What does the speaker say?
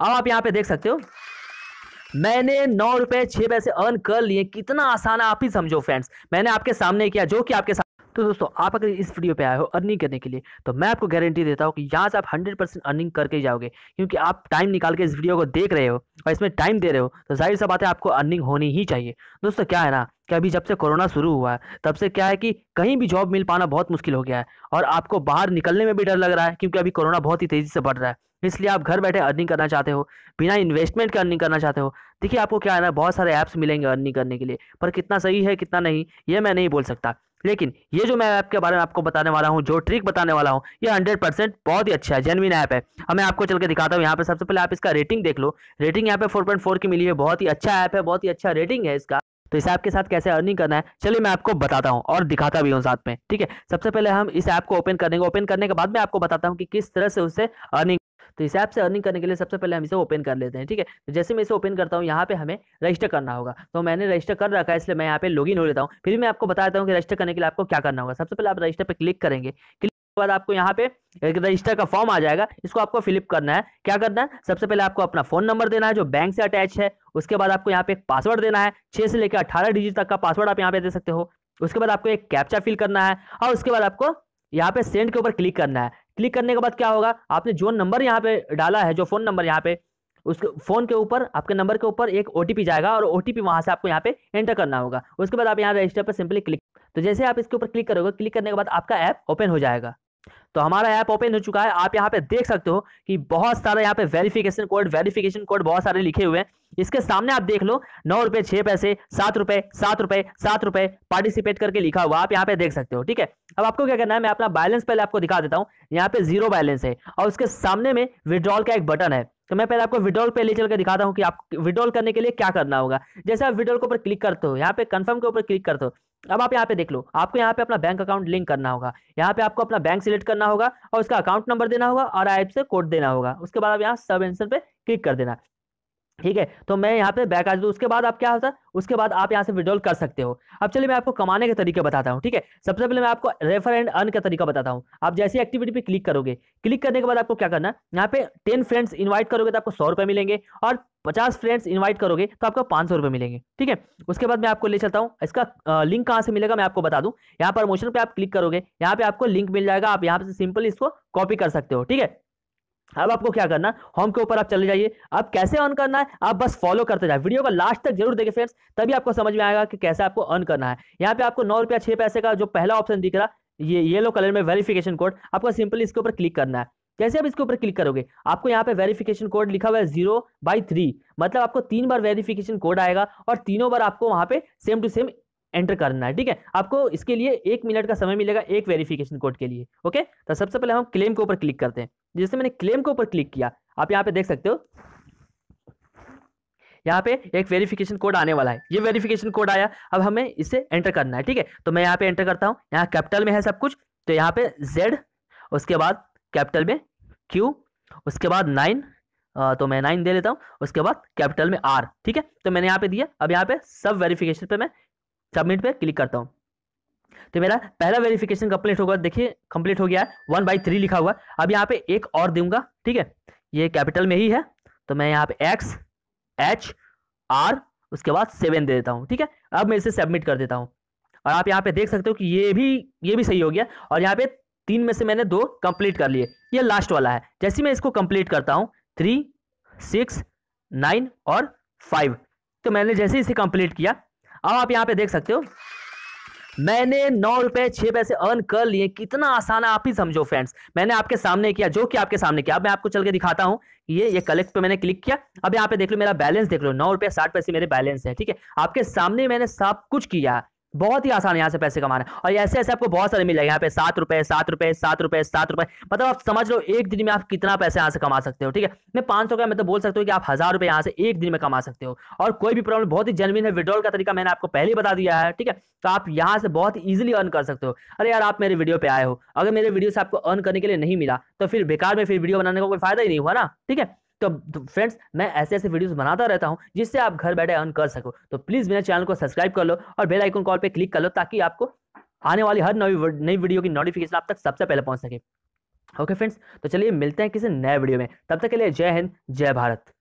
अब आप यहाँ पे देख सकते हो मैंने नौ रुपए छह पैसे अर्न कर लिए कितना आसान आप ही समझो फ्रेंड्स मैंने आपके सामने किया जो कि आपके साथ तो दोस्तों आप अगर इस वीडियो पे आए हो अर्निंग करने के लिए तो मैं आपको गारंटी देता हूँ कि यहाँ से आप 100 परसेंट अर्निंग करके जाओगे क्योंकि आप टाइम निकाल के इस वीडियो को देख रहे हो और इसमें टाइम दे रहे हो तो जाहिर सी बात है आपको अर्निंग होनी ही चाहिए दोस्तों क्या है ना कि अभी जब से कोरोना शुरू हुआ है तब से क्या है कि कहीं भी जॉब मिल पाना बहुत मुश्किल हो गया है और आपको बाहर निकलने में भी डर लग रहा है क्योंकि अभी कोरोना बहुत ही तेज़ी से बढ़ रहा है इसलिए आप घर बैठे अर्निंग करना चाहते हो बिना इन्वेस्टमेंट के अर्निंग करना चाहते हो देखिए आपको क्या है ना बहुत सारे ऐप्स मिलेंगे अर्निंग करने के लिए पर कितना सही है कितना नहीं ये मैं नहीं बोल सकता लेकिन ये जो मैं ऐप के बारे में आपको बताने वाला हूँ जो ट्रिक बताने वाला हूँ ये हंड्रेड परसेंट बहुत ही अच्छा है जेनविन ऐप है अब मैं आपको चल के दिखाता हूँ यहाँ पे सबसे पहले आप इसका रेटिंग देख लो रेटिंग यहाँ पे फोर पॉइंट फोर की मिली है बहुत ही अच्छा ऐप है बहुत ही अच्छा रेटिंग है इसका तो इस ऐप के साथ कैसे अर्निंग करना है चलिए मैं आपको बताता हूँ और दिखाता भी हूँ साथ में ठीक है सबसे पहले हम इस ऐप को ओपन करेंगे ओपन करने के बाद मैं आपको बताता हूँ कि किस तरह से उसे अर्निंग तो इस ऐप से अर्निंग करने के लिए सबसे पहले हम इसे ओपन कर लेते हैं ठीक है तो जैसे मैं इसे ओपन करता हूँ यहाँ पे हमें रजिस्टर करना होगा तो मैंने रजिस्टर कर रखा है इसलिए मैं यहाँ पे लॉगिन हो लेता हूँ फिर मैं आपको बताता हूँ कि रजिस्टर करने के लिए आपको क्या करना होगा सबसे पहले आप रजिस्टर पर क्लिक करेंगे बाद आपको यहाँ पे एक रजिस्टर का फॉर्म आ जाएगा इसको आपको फिलअप करना है क्या करना है सबसे पहले आपको अपना फोन नंबर देना है जो बैंक से अटैच है उसके बाद आपको यहाँ पे एक पासवर्ड देना है छह से लेकर अठारह डिजिट तक का पासवर्ड आप यहाँ पे दे सकते हो उसके बाद आपको एक कैप्चा फिल करना है और उसके बाद आपको यहाँ पे सेंड के ऊपर क्लिक करना है क्लिक करने के बाद क्या होगा आपने जो नंबर यहाँ पे डाला है जो फोन नंबर यहाँ पे उसके फोन के ऊपर आपके नंबर के ऊपर एक ओटीपी जाएगा और ओटीपी वहां से आपको यहाँ पे एंटर करना होगा उसके बाद आप यहाँ रजिस्टर पर सिंपली क्लिक तो जैसे आप इसके ऊपर क्लिक करोगे क्लिक करने के बाद आपका ऐप ओपन हो जाएगा तो हमारा ऐप ओपन हो चुका है आप यहाँ पे देख सकते हो कि बहुत सारे यहाँ पे वेरिफिकेशन कोड वेरिफिकेशन कोड बहुत सारे लिखे हुए हैं इसके सामने आप देख लो नौ रुपए छह पैसे सात रुपए सात रुपए सात रुपए पार्टिसिपेट करके लिखा हुआ आप यहाँ पे देख सकते हो ठीक है अब आपको क्या करना है मैं अपना बैलेंस पहले आपको दिखा देता हूँ यहाँ पे जीरो बैलेंस है और उसके सामने में विड्रॉल का एक बटन है तो मैं पहले आपको विड्रॉल पे ले चलकर दिखाता हूँ कि आप विड्रॉल करने के लिए क्या करना होगा जैसे आप विड्रॉल के ऊपर क्लिक करते हो यहाँ पे कंफर्म के ऊपर क्लिक करते हो अब आप यहाँ पे देख लो आपको यहाँ पे अपना बैंक अकाउंट लिंक करना होगा यहाँ पे आपको अपना बैंक सिलेक्ट करना होगा और उसका अकाउंट नंबर देना होगा और ऐप से कोड देना होगा उसके बाद आप यहाँ सब एंसर पे क्लिक कर देना ठीक है तो मैं यहाँ पे बैक आ जाऊँ उसके बाद आप क्या होता है उसके बाद आप यहाँ से विड्रॉल कर सकते हो अब चलिए मैं आपको कमाने के तरीके बताता हूँ ठीक है सबसे पहले मैं आपको रेफर एंड अर्न का तरीका बताता हूँ आप जैसी एक्टिविटी पे क्लिक करोगे क्लिक करने के बाद आपको क्या करना है यहाँ पे टेन फ्रेंड्स इन्वाइट करोगे तो आपको सौ रुपये मिलेंगे और पचास फ्रेंड्स इन्वाइट करोगे तो आपको पाँच सौ रुपये मिलेंगे ठीक है उसके बाद मैं आपको ले चलता हूँ इसका लिंक कहाँ से मिलेगा मैं आपको बता दूँ यहाँ पर मोशन पर आप क्लिक करोगे यहाँ पे आपको लिंक मिल जाएगा आप यहाँ से सिंपल इसको कॉपी कर सकते हो ठीक है अब आपको क्या करना होम के ऊपर आप चले जाइए अब कैसे ऑन करना है आप बस फॉलो करते जाए वीडियो का लास्ट तक जरूर देखें फ्रेंड्स तभी आपको समझ में आएगा कि कैसे आपको ऑन करना है यहाँ पे आपको नौ रुपया छह पैसे का जो पहला ऑप्शन दिख रहा ये येलो कलर में वेरिफिकेशन कोड आपको सिंपली इसके ऊपर क्लिक करना है कैसे आप इसके ऊपर क्लिक करोगे आपको यहाँ पे वेरिफिकेशन कोड लिखा हुआ है जीरो बाई थ्री मतलब आपको तीन बार वेरिफिकेशन कोड आएगा और तीनों बार आपको वहाँ पे सेम टू सेम एंटर करना है ठीक है आपको इसके लिए एक मिनट का समय मिलेगा एक वेरिफिकेशन कोड के लिए ओके तो सबसे पहले हम क्लेम के ऊपर क्लिक करते हैं जैसे मैंने क्लेम के ऊपर क्लिक किया आप यहाँ पे देख सकते हो यहाँ पे एक वेरिफिकेशन कोड आने वाला है ये वेरिफिकेशन कोड आया अब हमें इसे एंटर करना है ठीक है तो मैं यहाँ पे एंटर करता हूँ यहाँ कैपिटल में है सब कुछ तो यहाँ पे जेड उसके बाद कैपिटल में क्यू उसके बाद नाइन तो मैं नाइन दे लेता हूँ उसके बाद कैपिटल में आर ठीक है तो मैंने यहाँ पे दिया अब यहाँ पे सब वेरिफिकेशन पे मैं सबमिट पे क्लिक करता हूँ तो मेरा पहला वेरिफिकेशन कंप्लीट होगा देखिए कंप्लीट हो गया वन बाई थ्री लिखा हुआ अब यहाँ पे एक और दूंगा ठीक है ये कैपिटल में ही है तो मैं यहाँ पे एक्स एच आर उसके बाद सेवन दे देता हूँ ठीक है अब मैं इसे सबमिट कर देता हूँ और आप यहाँ पे देख सकते हो कि ये भी ये भी सही हो गया और यहाँ पे तीन में से मैंने दो कंप्लीट कर लिए ये लास्ट वाला है जैसे मैं इसको कंप्लीट करता हूँ थ्री सिक्स नाइन और फाइव तो मैंने जैसे इसे कंप्लीट किया अब आप यहाँ पे देख सकते हो मैंने नौ रुपए छह पैसे अर्न कर लिए कितना आसान है आप ही समझो फ्रेंड्स मैंने आपके सामने किया जो कि आपके सामने किया अब मैं आपको चल के दिखाता हूं ये ये कलेक्ट पे मैंने क्लिक किया अब यहाँ पे देख लो मेरा बैलेंस देख लो नौ रुपया साठ पैसे मेरे बैलेंस है ठीक है आपके सामने मैंने सब कुछ किया बहुत ही आसान है यहाँ से पैसे कमाना और ऐसे ऐसे आपको बहुत सारे मिलेगा यहाँ पे सात रुपए सात रुपए सात रुपए सात रुपए मतलब आप समझ लो एक दिन में आप कितना पैसे यहाँ से कमा सकते हो ठीक है मैं पांच सौ का मतलब बोल सकते हो कि आप हज़ार रुपये यहाँ से एक दिन में कमा सकते हो और कोई भी प्रॉब्लम बहुत ही जनविन है विड्रॉल का तरीका मैंने आपको पहले बता दिया है ठीक है तो आप यहाँ से बहुत ईजिली अर्न कर सकते हो अरे यार आप मेरे वीडियो पे आए हो अगर मेरे वीडियो से आपको अर्न करने के लिए नहीं मिला तो फिर बेकार में फिर वीडियो बनाने का कोई फायदा ही नहीं हुआ ना ठीक है तो फ्रेंड्स तो मैं ऐसे ऐसे वीडियोस बनाता रहता हूँ जिससे आप घर बैठे अर्न कर सको तो प्लीज़ मेरे चैनल को सब्सक्राइब कर लो और बेल आइकन कॉल पर क्लिक कर लो ताकि आपको आने वाली हर नई नई वीडियो की नोटिफिकेशन आप तक सबसे पहले पहुंच सके ओके फ्रेंड्स तो चलिए मिलते हैं किसी नए वीडियो में तब तक के लिए जय हिंद जय भारत